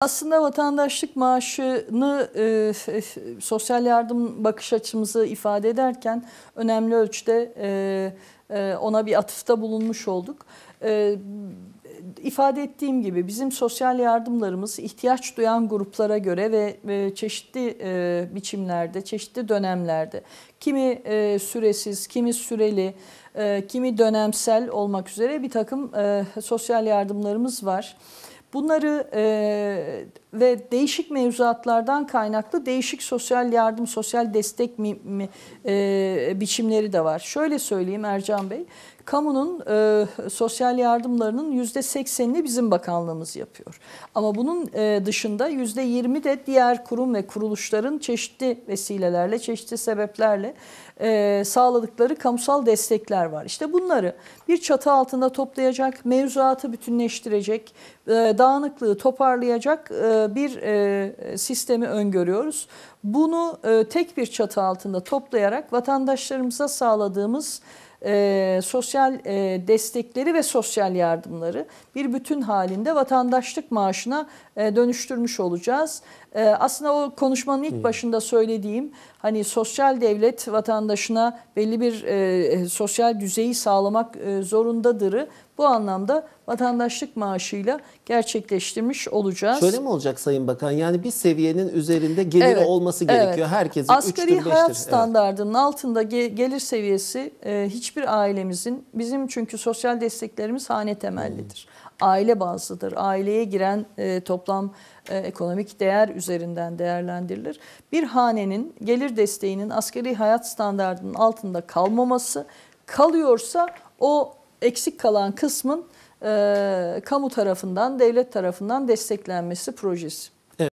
Aslında vatandaşlık maaşını e, sosyal yardım bakış açımızı ifade ederken önemli ölçüde e, e, ona bir atıfta bulunmuş olduk. E, ifade ettiğim gibi bizim sosyal yardımlarımız ihtiyaç duyan gruplara göre ve, ve çeşitli e, biçimlerde, çeşitli dönemlerde kimi e, süresiz, kimi süreli, e, kimi dönemsel olmak üzere bir takım e, sosyal yardımlarımız var. Bunları e, ve değişik mevzuatlardan kaynaklı değişik sosyal yardım, sosyal destek mi, mi, e, biçimleri de var. Şöyle söyleyeyim Ercan Bey, kamunun e, sosyal yardımlarının yüzde %80'ini bizim bakanlığımız yapıyor. Ama bunun e, dışında %20 de diğer kurum ve kuruluşların çeşitli vesilelerle, çeşitli sebeplerle e, sağladıkları kamusal destekler var. İşte bunları bir çatı altında toplayacak, mevzuatı bütünleştirecek, e, dağınıklığı toparlayacak e, bir e, sistemi öngörüyoruz. Bunu e, tek bir çatı altında toplayarak vatandaşlarımıza sağladığımız e, sosyal e, destekleri ve sosyal yardımları bir bütün halinde vatandaşlık maaşına e, dönüştürmüş olacağız. E, aslında o konuşmanın ilk başında söylediğim hani sosyal devlet vatandaşına belli bir e, sosyal düzeyi sağlamak e, zorundadırı bu anlamda vatandaşlık maaşıyla gerçekleştirmiş olacağız. Şöyle mi olacak Sayın Bakan? Yani bir seviyenin üzerinde gelir evet, olması gerekiyor. Evet. Herkesin Asgari 3'tür 5'tir. hayat standartının evet. altında gelir seviyesi e, hiç hiçbir ailemizin bizim çünkü sosyal desteklerimiz hane temellidir. Hmm. Aile bazlıdır. Aileye giren e, toplam e, ekonomik değer üzerinden değerlendirilir. Bir hanenin gelir desteğinin askeri hayat standartının altında kalmaması kalıyorsa o eksik kalan kısmın e, kamu tarafından, devlet tarafından desteklenmesi projesi.